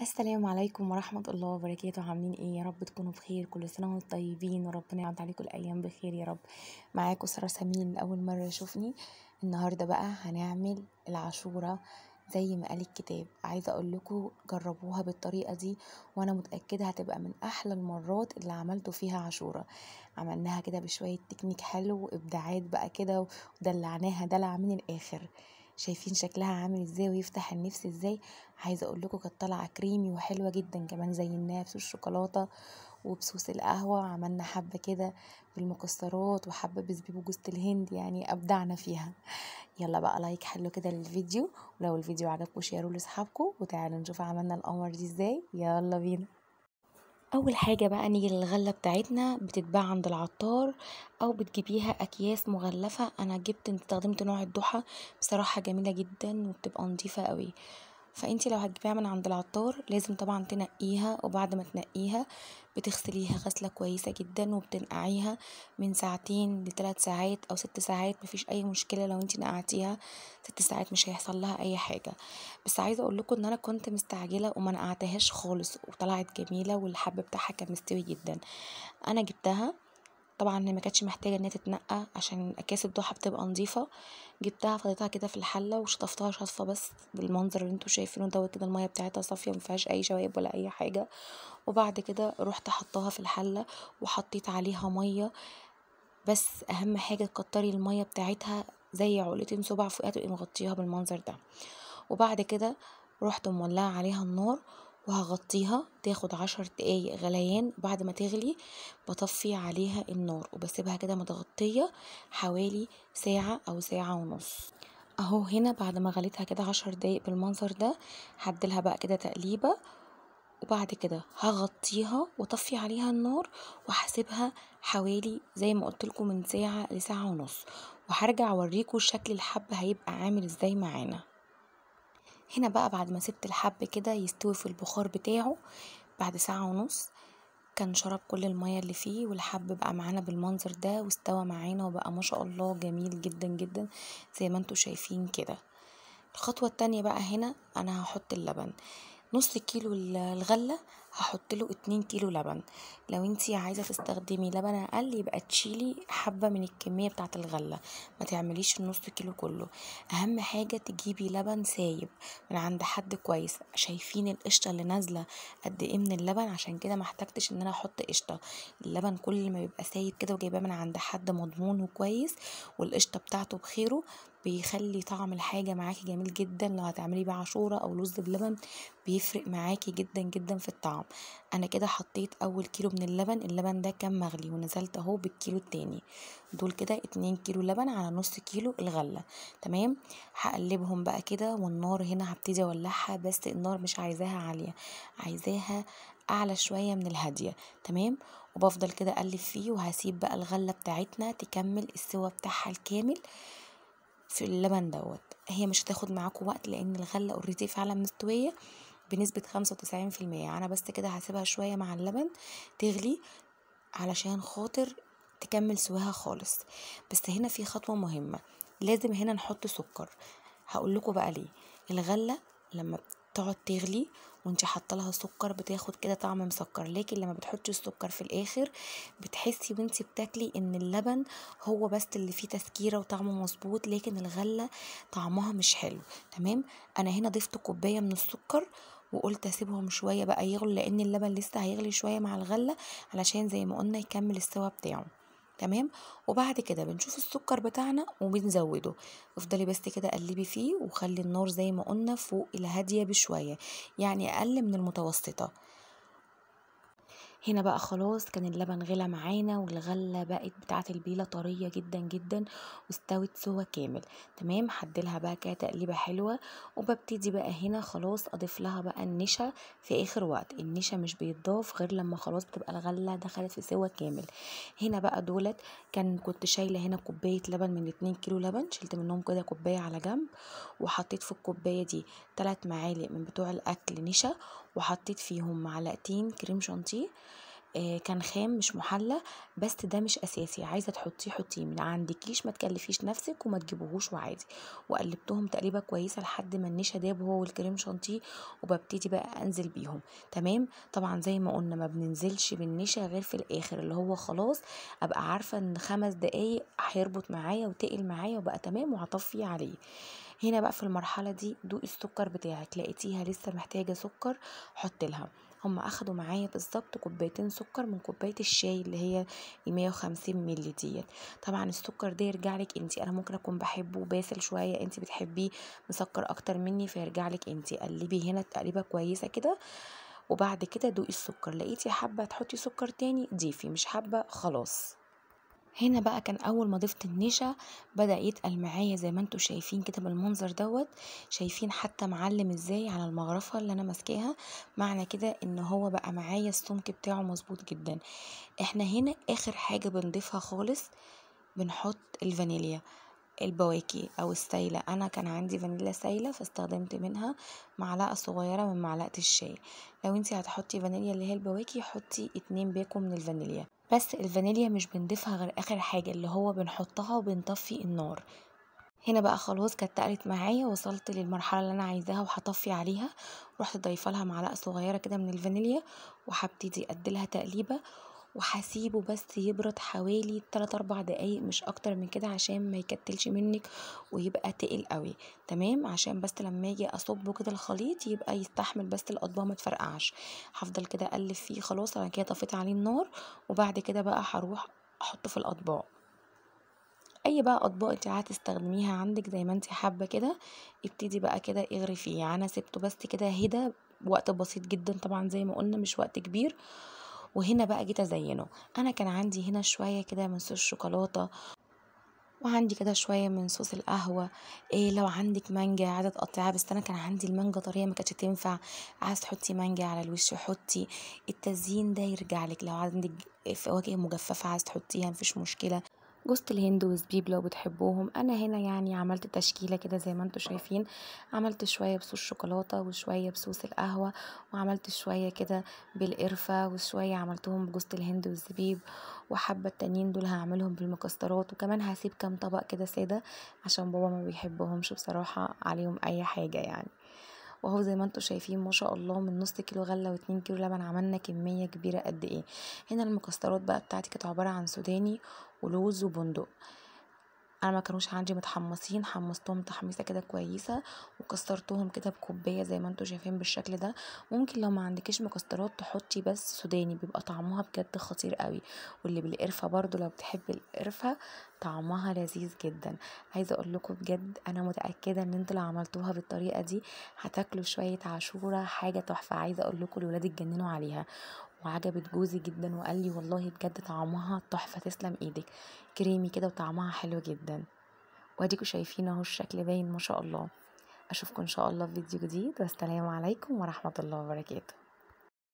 السلام عليكم ورحمة الله وبركاته عاملين ايه يا رب تكونوا بخير كل سنة وانتم طيبين وربنا يعد عليكم الأيام بخير يا رب معاكم سارة سمين لأول مرة يشوفني النهاردة بقى هنعمل العاشورة زي ما قال الكتاب عايزة اقول لكم جربوها بالطريقة دي وانا متأكدة هتبقى من احلى المرات اللي عملتوا فيها عاشورة عملناها كده بشوية تكنيك حلو وابداعات بقى كده ودلعناها دلع من الاخر شايفين شكلها عامل ازاي ويفتح النفس ازاي عايزه اقول لكم كانت طالعه كريمي وحلوه جدا كمان زي النفس والشوكولاته وبصوص القهوه عملنا حبه كده بالمكسرات وحبه بزبيب وجوز الهند يعني ابدعنا فيها يلا بقى لايك حلو كده للفيديو ولو الفيديو عجبكم شيروا لاصحابكم وتعالوا نشوف عملنا القمر دي ازاي يلا بينا اول حاجة بقى نيجي للغلة بتاعتنا بتتباع عند العطار او بتجيبيها اكياس مغلفة انا جبت استخدمت نوع الضحى بصراحة جميلة جدا وبتبقى نضيفة قوي فانت لو هتجيبيها من عند العطار لازم طبعا تنقيها وبعد ما تنقيها بتغسليها غسله كويسه جدا وبتنقعيها من ساعتين لثلاث ساعات او ست ساعات مفيش اي مشكله لو انت نقعتيها ست ساعات مش هيحصل لها اي حاجه بس عايزه اقول لكم ان انا كنت مستعجله وما نقعتهاش خالص وطلعت جميله والحب بتاعها كان مستوي جدا انا جبتها طبعا ما كانتش محتاجه ان هي تتنقى عشان اكياس الضحى بتبقى نظيفه جبتها فضيتها كده في الحله وشطفتها شطفه بس بالمنظر اللي انتوا شايفينه دوت كده الميه بتاعتها صافيه ما فيهاش اي شوايب ولا اي حاجه وبعد كده رحت حطاها في الحله وحطيت عليها ميه بس اهم حاجه تكتري الميه بتاعتها زي علقتين صبع فوقها تبقي مغطيها بالمنظر ده وبعد كده رحت مولعه عليها النار وهغطيها تاخد عشر دقايق غليان بعد ما تغلي بطفي عليها النار وبسيبها كده متغطية حوالي ساعة أو ساعة ونص اهو هنا بعد ما غليتها كده عشر دقايق بالمنظر ده هديلها بقى كده تقليبة وبعد كده هغطيها وطفي عليها النار وهسيبها حوالي زي ما قلت لكم من ساعه لساعه ونص وهرجع اوريكم شكل الحب هيبقى عامل ازاي معانا هنا بقى بعد ما سبت الحب كده يستوي في البخار بتاعه بعد ساعة ونص كان شرب كل المية اللي فيه والحب بقى معانا بالمنظر ده واستوى معانا وبقى ما شاء الله جميل جدا جدا زي ما انتوا شايفين كده الخطوة التانية بقى هنا انا هحط اللبن نص كيلو الغلة هحط له 2 كيلو لبن لو انتي عايزه تستخدمي لبن اقل يبقى تشيلي حبه من الكميه بتاعه الغله ما تعمليش النص كيلو كله اهم حاجه تجيبي لبن سايب من عند حد كويس شايفين القشطه اللي نازله قد ايه من اللبن عشان كده ما احتجتش ان انا احط قشطه اللبن كل ما بيبقى سايب كده وجايباه من عند حد مضمون وكويس والقشطه بتاعته بخيره بيخلي طعم الحاجه معاكي جميل جدا لو هتعملي بيه عاشوره او لوز بلبن بيفرق معاكي جدا جدا في الطعم انا كده حطيت اول كيلو من اللبن اللبن ده كان مغلي ونزلت اهو بالكيلو التاني دول كده اتنين كيلو لبن على نص كيلو الغله تمام هقلبهم بقى كده والنار هنا هبتدي اولعها بس النار مش عايزاها عاليه عايزاها اعلى شويه من الهاديه تمام وبفضل كده اقلب فيه وهسيب بقى الغله بتاعتنا تكمل السوا بتاعها الكامل في اللبن دوت هي مش هتاخد معاكم وقت لان الغله اوريدي فعلا مستويه بنسبة خمسة وتسعين في المية يعني أنا بس كده هسيبها شوية مع اللبن تغلي علشان خاطر تكمل سواها خالص بس هنا في خطوة مهمة لازم هنا نحط سكر هقول لكم بقى ليه الغلة لما تقعد تغلي وانت حاطه لها سكر بتاخد كده طعم مسكر لكن لما بتحطي السكر في الاخر بتحسي وانت بتاكلي ان اللبن هو بس اللي فيه تسكيره وطعمه مظبوط لكن الغله طعمها مش حلو تمام انا هنا ضفت كوبايه من السكر وقلت اسيبهم شويه بقى يغلوا لان اللبن لسه هيغلي شويه مع الغله علشان زي ما قلنا يكمل السوا بتاعه تمام وبعد كده بنشوف السكر بتاعنا وبنزوده افضلي بس كده قلبي فيه وخلي النار زي ما قلنا فوق الهاديه بشويه يعني اقل من المتوسطه هنا بقى خلاص كان اللبن غلى معانا والغله بقت بتاعه البيله طريه جدا جدا واستوت سوا كامل تمام هديلها بقى كده تقليبه حلوه وببتدي بقى هنا خلاص اضيف لها بقى النشا في اخر وقت النشا مش بيتضاف غير لما خلاص بتبقى الغله دخلت في سوا كامل هنا بقى دولت كان كنت شايله هنا كوبايه لبن من 2 كيلو لبن شلت منهم كده كوبايه على جنب وحطيت في الكوبايه دي 3 معالق من بتوع الاكل نشا وحطيت فيهم معلقتين كريم شانتيه آه، كان خام مش محلى بس ده مش اساسي عايزه تحطيه حطيه عندك عندكيش ما تكلفيش نفسك وما تجيبوهوش وعادي وقلبتهم تقليبه كويسه لحد ما النشا داب هو والكريم شانتيه وببتدي بقى انزل بيهم تمام طبعا زي ما قلنا ما بننزلش بالنشا غير في الاخر اللي هو خلاص ابقى عارفه ان خمس دقايق هيربط معايا وتقل معايا وبقى تمام وهطفي عليه هنا بقى في المرحله دي دوقي السكر بتاعك لقيتيها لسه محتاجه سكر حطي لها هم اخدوا معايا بالظبط كوبايتين سكر من كوبايه الشاي اللي هي 150 مللي ديت طبعا السكر ده يرجع لك انت انا ممكن اكون بحبه باسل شويه انت بتحبيه مسكر اكتر مني فيرجع لك انت قلبي هنا تقريبا كويسه كده وبعد كده دوقي السكر لقيتي حابه تحطي سكر تاني ضيفي مش حابه خلاص هنا بقى كان اول ما ضفت النشا بدا يتقل معايا زي ما انتم شايفين كده بالمنظر دوت شايفين حتى معلم ازاي على المغرفه اللي انا ماسكاها معنى كده ان هو بقى معايا السمك بتاعه مظبوط جدا احنا هنا اخر حاجه بنضيفها خالص بنحط الفانيليا البواكي او السايله انا كان عندي فانيليا سايله فاستخدمت منها معلقه صغيره من معلقه الشاي لو انت هتحطي فانيليا اللي هي البواكي حطي اتنين باكو من الفانيليا بس الفانيليا مش بنضيفها غير اخر حاجه اللي هو بنحطها وبنطفي النار هنا بقى خلاص تقلت معايا وصلت للمرحله اللي انا عايزاها وهطفي عليها رحت ضايفه لها معلقه صغيره كده من الفانيليا وهبتدي لها تقليبه وهسيبه بس يبرد حوالي 3 4 دقايق مش اكتر من كده عشان ما يكتلش منك ويبقى تقل قوي تمام عشان بس لما اجي اصبه كده الخليط يبقى يستحمل بس الاطباق ما تفرقعش هفضل كده اقلب فيه خلاص انا كده طفيت عليه النار وبعد كده بقى هروح احطه في الاطباق اي بقى اطباق انت هتستخدميها تستخدميها عندك زي ما انت حابه كده ابتدي بقى كده اغري فيه انا سبته بس كده هدى وقت بسيط جدا طبعا زي ما قلنا مش وقت كبير وهنا بقى جيت ازينه انا كان عندي هنا شويه كده من صوص الشوكولاته وعندي كده شويه من صوص القهوه إيه لو عندك مانجا عايزه تقطعيها بس انا كان عندي المانجا طريه ما كانتش تنفع عايز تحطي مانجا على الوش حطي التزيين ده يرجع لك لو عندك فواكه مجففه عايز تحطيها مفيش مشكله جوزة الهند وزبيب لو بتحبوهم انا هنا يعني عملت تشكيلة كده زي ما انتوا شايفين عملت شوية بصوص شوكولاتة وشوية بصوص القهوة وعملت شوية كده بالقرفة وشوية عملتهم بجوزة الهند والزبيب وحبة التانيين دول هعملهم بالمكسرات وكمان هسيب كام طبق كده سادة عشان بابا ما بيحبهمش بصراحة عليهم اي حاجة يعني واهو زي ما انتم شايفين ما شاء الله من نص كيلو غله واتنين كيلو لبن عملنا كميه كبيره قد ايه هنا المكسرات بقى بتاعتي كانت عباره عن سوداني ولوز وبندق انا ما كانوش عندي متحمصين حمصتهم تحميصه كده كويسه وكسرتهم كده بكوبايه زي ما انتم شايفين بالشكل ده ممكن لو ما عندكيش مكسرات تحطي بس سوداني بيبقى طعمها بجد خطير قوي واللي بالقرفه برضو لو بتحبي القرفه طعمها لذيذ جدا عايزه اقول لكم بجد انا متاكده ان انتوا لو عملتوها بالطريقه دي هتاكلوا شويه عاشوره حاجه تحفه عايزه اقول لكم الولاد اتجننوا عليها وعجبت جوزي جدا وقال لي والله بجد طعمها تحفه تسلم ايدك كريمي كده وطعمها حلو جدا واديكوا شايفين اهو الشكل باين ما شاء الله اشوفكم ان شاء الله في فيديو جديد والسلام عليكم ورحمه الله وبركاته